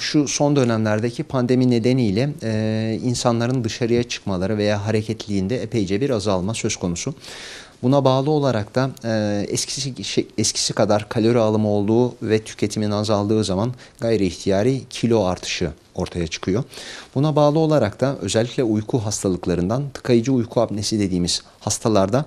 şu son dönemlerdeki pandemi nedeniyle e, insanların dışarıya çıkmaları veya hareketliğinde epeyce bir azalma söz konusu. Buna bağlı olarak da e, eskisi şey, eskisi kadar kalori alımı olduğu ve tüketimin azaldığı zaman gayri ihtiyari kilo artışı ortaya çıkıyor. Buna bağlı olarak da özellikle uyku hastalıklarından tıkayıcı uyku apnesi dediğimiz hastalarda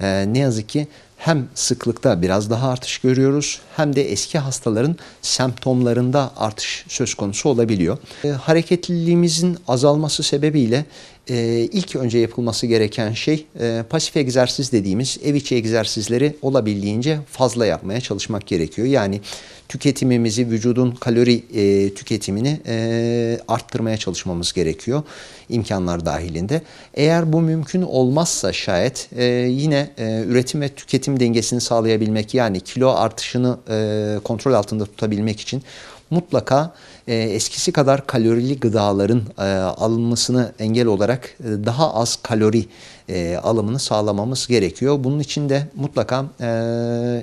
e, ne yazık ki hem sıklıkta biraz daha artış görüyoruz hem de eski hastaların semptomlarında artış söz konusu olabiliyor. E, hareketliliğimizin azalması sebebiyle e, ilk önce yapılması gereken şey e, pasif egzersiz dediğimiz ev içi egzersizleri olabildiğince fazla yapmaya çalışmak gerekiyor. Yani tüketimimizi, vücudun kalori e, tüketimini e, arttırmaya çalışmamız gerekiyor imkanlar dahilinde. Eğer bu mümkün olmazsa şayet e, yine e, üretim ve tüketim dengesini sağlayabilmek yani kilo artışını e, kontrol altında tutabilmek için mutlaka e, eskisi kadar kalorili gıdaların e, alınmasını engel olarak e, daha az kalori e, alımını sağlamamız gerekiyor. Bunun için de mutlaka e,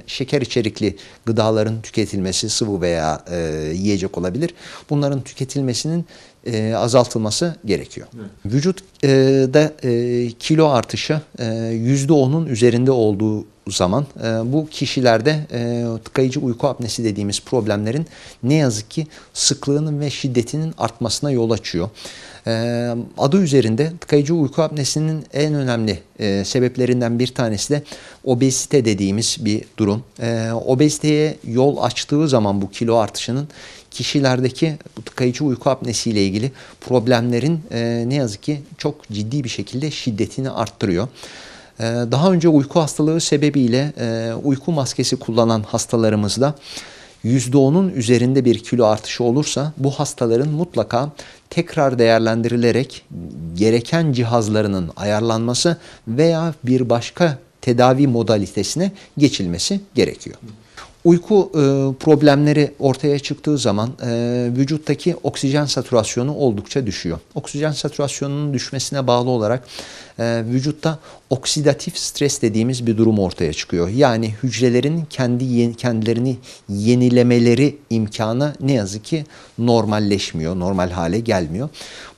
şeker içerikli gıdaların tüketilmesi sıvı veya e, yiyecek olabilir. Bunların tüketilmesinin e, azaltılması gerekiyor. Evet. Vücutta e, e, kilo artışı e, yüzde onun üzerinde olduğu zaman e, bu kişilerde e, tıkayıcı uyku apnesi dediğimiz problemlerin ne yazık ki sıklığının ve şiddetinin artmasına yol açıyor. E, adı üzerinde tıkayıcı uyku apnesinin en önemli e, sebeplerinden bir tanesi de obezite dediğimiz bir durum. E, obeziteye yol açtığı zaman bu kilo artışının kişilerdeki bu tıkayıcı uyku apnesiyle ilgili problemlerin e, ne yazık ki çok ciddi bir şekilde şiddetini arttırıyor. E, daha önce uyku hastalığı sebebiyle e, uyku maskesi kullanan hastalarımızda %10'un üzerinde bir kilo artışı olursa bu hastaların mutlaka tekrar değerlendirilerek gereken cihazlarının ayarlanması veya bir başka tedavi modalitesine geçilmesi gerekiyor. Uyku e, problemleri ortaya çıktığı zaman e, vücuttaki oksijen satürasyonu oldukça düşüyor. Oksijen satürasyonunun düşmesine bağlı olarak e, vücutta oksidatif stres dediğimiz bir durum ortaya çıkıyor. Yani hücrelerin kendi kendilerini yenilemeleri imkanı ne yazık ki normalleşmiyor, normal hale gelmiyor.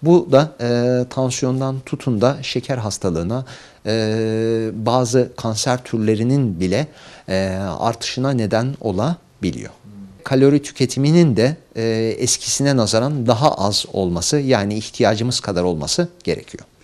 Bu da e, tansiyondan tutun da şeker hastalığına e, bazı kanser türlerinin bile e, artışına neden olabiliyor. Kalori tüketiminin de e, eskisine nazaran daha az olması yani ihtiyacımız kadar olması gerekiyor.